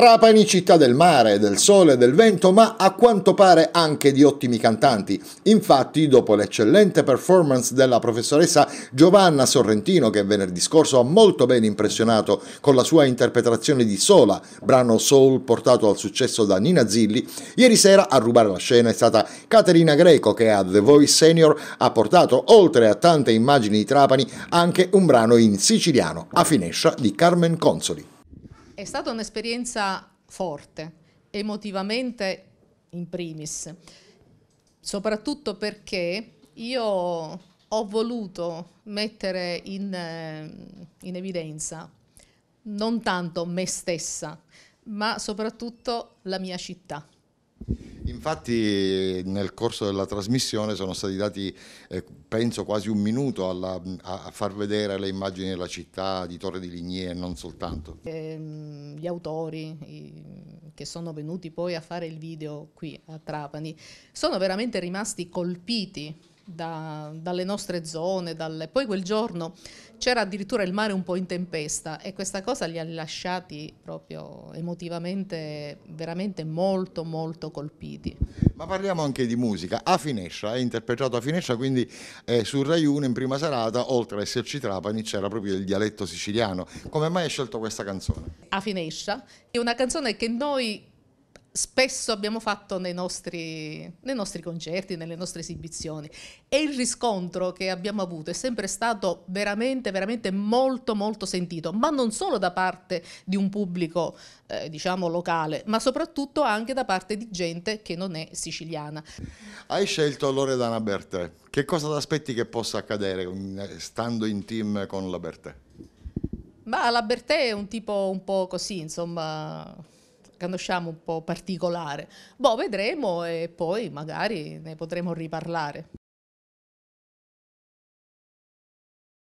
Trapani città del mare, del sole, e del vento, ma a quanto pare anche di ottimi cantanti. Infatti, dopo l'eccellente performance della professoressa Giovanna Sorrentino, che venerdì scorso ha molto ben impressionato con la sua interpretazione di Sola, brano soul portato al successo da Nina Zilli, ieri sera a rubare la scena è stata Caterina Greco che a The Voice Senior ha portato, oltre a tante immagini di Trapani, anche un brano in siciliano, a Finescia di Carmen Consoli. È stata un'esperienza forte, emotivamente in primis, soprattutto perché io ho voluto mettere in, eh, in evidenza non tanto me stessa, ma soprattutto la mia città. Infatti nel corso della trasmissione sono stati dati, eh, penso, quasi un minuto alla, a far vedere le immagini della città di Torre di Lignie e non soltanto. Ehm, gli autori i, che sono venuti poi a fare il video qui a Trapani sono veramente rimasti colpiti da, dalle nostre zone. Dalle... Poi quel giorno c'era addirittura il mare un po' in tempesta e questa cosa li ha lasciati proprio emotivamente veramente molto molto colpiti. Ma parliamo anche di musica. A Finescia, è interpretato a Finescia, quindi eh, su Rai 1 in prima serata, oltre a esserci Trapani, c'era proprio il dialetto siciliano. Come mai hai scelto questa canzone? A Finescia è una canzone che noi spesso abbiamo fatto nei nostri, nei nostri, concerti, nelle nostre esibizioni e il riscontro che abbiamo avuto è sempre stato veramente, veramente molto, molto sentito, ma non solo da parte di un pubblico, eh, diciamo, locale, ma soprattutto anche da parte di gente che non è siciliana. Hai scelto Loredana Bertè, che cosa ti aspetti che possa accadere mm, stando in team con la Bertè? Ma la Bertè è un tipo un po' così, insomma conosciamo un po' particolare. Boh, vedremo e poi magari ne potremo riparlare.